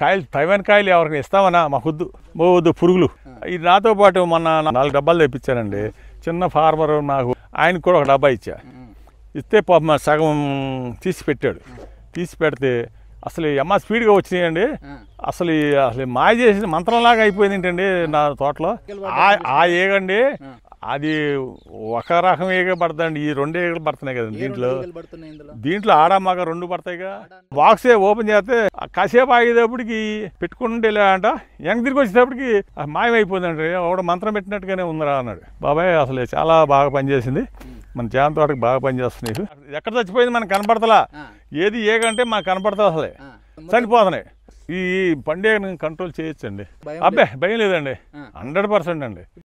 కాయలు తైవాన్ కాయలు ఎవరికి ఇస్తామన్నా మా హుద్దు మోవద్దు పురుగులు ఇది నాతో పాటు మొన్న నాలుగు డబ్బాలు తెప్పించానండి చిన్న ఫార్మర్ నాకు ఆయనకు కూడా ఒక డబ్బా ఇచ్చా ఇస్తే పాప సగం తీసి పెట్టాడు తీసి పెడితే అసలు అమ్మ స్పీడ్గా వచ్చినాయండి అసలు అసలు మాయ చేసిన మంత్రంలాగా అయిపోయింది ఏంటండి నా తోటలో ఆ ఏగండి అది ఒక రకం ఈగ పడతాయండి ఈ రెండు ఏగలు పడుతున్నాయి కదండి దీంట్లో దీంట్లో ఆడ మగ రెండు పడతాయిగా బాక్సే ఓపెన్ చేస్తే కాసేపు ఆగేటప్పటికి పెట్టుకుంటే అంట ఎంక తిరిగి వచ్చేటప్పటికి మాయమైపోయిందండి ఒకడు మంత్రం పెట్టినట్టుగానే ఉందిరా అన్నాడు బాబాయ్ అసలు చాలా బాగా పనిచేసింది మన జామ తోటకి బాగా పనిచేస్తున్నాయి ఎక్కడ చచ్చిపోయింది మనకు కనపడతలా ఏది ఏగంటే మాకు కనపడతా అసలే చనిపోతున్నాయి ఈ పండుగ కంట్రోల్ చేయొచ్చండి అబ్బే భయం లేదండి హండ్రెడ్ పర్సెంట్ అండి